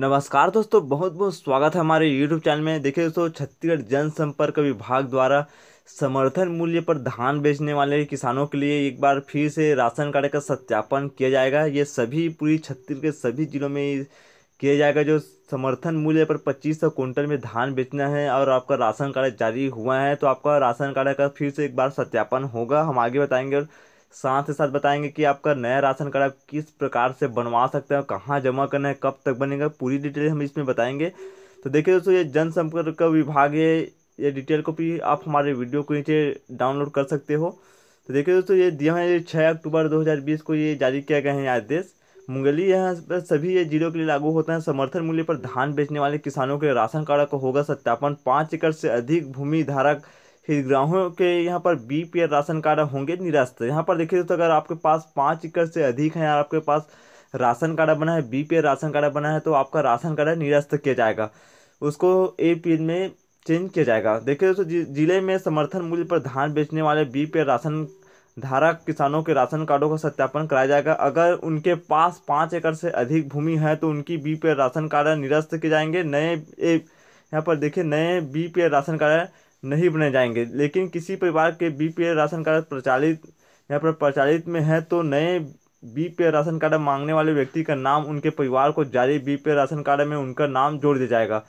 नमस्कार दोस्तों बहुत बहुत स्वागत है हमारे यूट्यूब चैनल में देखिए दोस्तों छत्तीसगढ़ जनसंपर्क विभाग द्वारा समर्थन मूल्य पर धान बेचने वाले किसानों के लिए एक बार फिर से राशन कार्ड का सत्यापन किया जाएगा ये सभी पूरी छत्तीसगढ़ के सभी जिलों में किया जाएगा जो समर्थन मूल्य पर पच्चीस सौ कुंटल में धान बेचना है और आपका राशन कार्ड जारी हुआ है तो आपका राशन कार्ड का फिर से एक बार सत्यापन होगा हम आगे बताएंगे और साथ ही साथ बताएंगे कि आपका नया राशन कार्ड आप किस प्रकार से बनवा सकते हैं कहाँ जमा करना है कब तक बनेगा पूरी डिटेल हम इसमें बताएंगे तो देखिए दोस्तों ये जनसंपर्क विभाग है ये डिटेल को भी आप हमारे वीडियो को नीचे डाउनलोड कर सकते हो तो देखिए दोस्तों ये दिया है छः अक्टूबर 2020 को ये जारी किया गया है आदेश मुंगली यहाँ पर सभी ये जिलों के लिए लागू होता है समर्थन मूल्य पर धान बेचने वाले किसानों के राशन कार्ड का होगा सत्यापन पाँच एकड़ से अधिक भूमि धारक हितग्राहियों के यहाँ पर बी पी राशन कार्ड होंगे निरस्त यहाँ पर देखिए दोस्तों अगर आपके पास पाँच एकड़ से अधिक हैं आपके पास राशन कार्ड बना है बी पी राशन कार्ड बना है तो आपका राशन कार्ड निरस्त किया जाएगा उसको ए पी में चेंज किया जाएगा देखिए दोस्तों जिले में समर्थन मूल्य पर धान बेचने वाले बी पे राशन धारक किसानों के राशन कार्डों का सत्यापन कराया जाएगा अगर उनके पास पाँच एकड़ से अधिक भूमि है तो उनकी बी पे राशन कार्ड निरस्त किए जाएंगे नए ए यहाँ पर देखिए नए बी पे राशन कार्ड नहीं बनाए जाएंगे लेकिन किसी परिवार के बीपीएल राशन कार्ड प्रचालित यहाँ पर प्रचालित में है तो नए बीपीएल राशन कार्ड मांगने वाले व्यक्ति का नाम उनके परिवार को जारी बीपीएल राशन कार्ड में उनका नाम जोड़ दिया जाएगा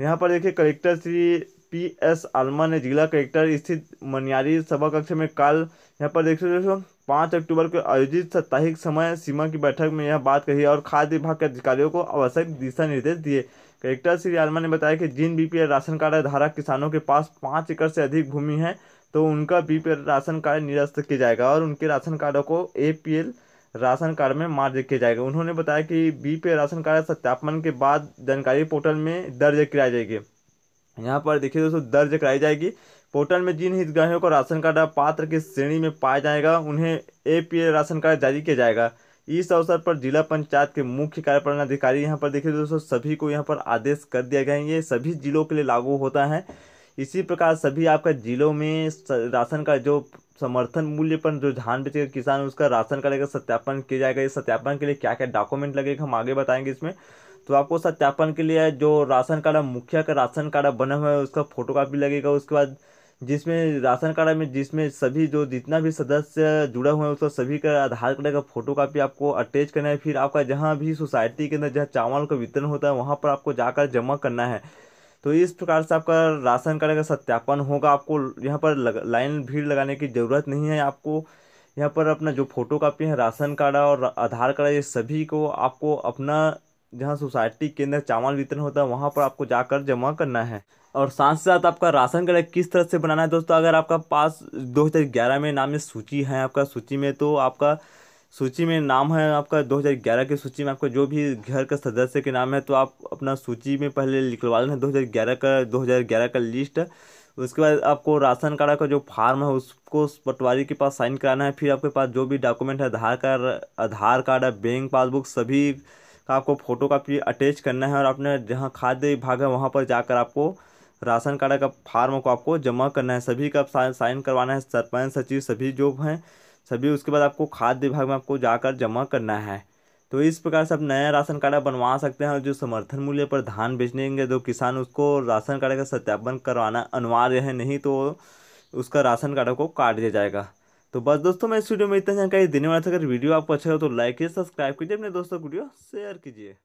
यहाँ पर देखिए collector Shri P S Alma ने जिला कलेक्टर स्थित मनियारी सभा कक्ष में काल यहाँ पर देख सकते पाँच अक्टूबर को आयोजित साप्ताहिक समय सीमा की बैठक में यह बात कही और खाद्य विभाग के अधिकारियों को आवश्यक दिशा निर्देश दिए कलेक्टर श्री आलमा ने बताया कि जिन बीपीएल राशन कार्ड धारक किसानों के पास पाँच एकड़ से अधिक भूमि है तो उनका बीपीएल राशन कार्ड निरस्त किया जाएगा और उनके राशन कार्डों को एपीएल राशन कार्ड में मार्ज किया जाएगा उन्होंने बताया कि बीपीएल राशन कार्ड सत्यापन के बाद जानकारी पोर्टल में दर्ज कराई जाएगी यहाँ पर देखिए दोस्तों दर्ज कराई जाएगी पोर्टल में जिन हितग्राहियों को राशन कार्ड पात्र की श्रेणी में पाया जाएगा उन्हें ए राशन कार्ड जारी किया जाएगा इस अवसर पर जिला पंचायत के मुख्य कार्यपालन अधिकारी यहाँ पर देखिए दोस्तों सभी को यहाँ पर आदेश कर दिया गया है ये सभी जिलों के लिए लागू होता है इसी प्रकार सभी आपका जिलों में राशन का जो समर्थन मूल्य पर जो धान बेचेगा किसान उसका राशन का सत्यापन किया जाएगा इस सत्यापन के लिए क्या क्या डॉक्यूमेंट लगेगा हम आगे बताएंगे इसमें तो आपको सत्यापन के लिए जो राशन कार्ड मुखिया का राशन कार्ड बना हुआ है उसका फोटो कापी लगेगा उसके बाद जिसमें राशन कार्ड में जिसमें सभी जो जितना भी सदस्य जुड़ा हुआ है उसका सभी का आधार कार्ड का फोटो कापी आपको अटैच करना है फिर आपका जहाँ भी सोसाइटी के अंदर जहाँ चावल का वितरण होता है वहाँ पर आपको जाकर जमा करना है तो इस प्रकार से आपका राशन कार्ड का सत्यापन होगा आपको यहाँ पर लग, लाइन भीड़ लगाने की ज़रूरत नहीं है आपको यहाँ पर अपना जो फोटो कापी है राशन कार्ड और आधार कार्ड ये सभी को आपको अपना जहाँ सोसाइटी के अंदर चावल वितरण होता है वहाँ पर आपको जाकर जमा करना है और साथ साथ आपका राशन कार्ड किस तरह से बनाना है दोस्तों अगर आपका पास दो हज़ार ग्यारह में नाम में सूची है आपका सूची में तो आपका सूची में नाम है आपका 2011 की सूची में आपका जो भी घर का सदस्य के नाम है तो आप अपना सूची में पहले लिखवा लेना दो का दो का लिस्ट उसके बाद आपको राशन कार्ड का जो फार्म है उसको पटवारी के पास साइन कराना है फिर आपके पास जो भी डॉक्यूमेंट है आधार कार्ड आधार कार्ड है बैंक पासबुक सभी का आपको फ़ोटो कापी अटैच करना है और अपने जहाँ खाद्य विभाग है वहाँ पर जाकर आपको राशन कार्ड का फार्म को आपको जमा करना है सभी का साइन करवाना है सरपंच सचिव सभी जो हैं सभी उसके बाद आपको खाद्य विभाग में आपको जाकर जमा करना है तो इस प्रकार से आप नया राशन कार्ड बनवा सकते हैं और जो समर्थन मूल्य पर धान बेचने जो किसान उसको राशन कार्ड का सत्यापन करवाना अनिवार्य है नहीं तो उसका राशन कार्ड को काट दिया जाएगा तो बस दोस्तों मैं इस वीडियो में इतना जानकारी देने वाला था अगर वीडियो आपको अच्छा हो तो लाइक कीजिए सब्सक्राइब कीजिए अपने दोस्तों को वीडियो शेयर कीजिए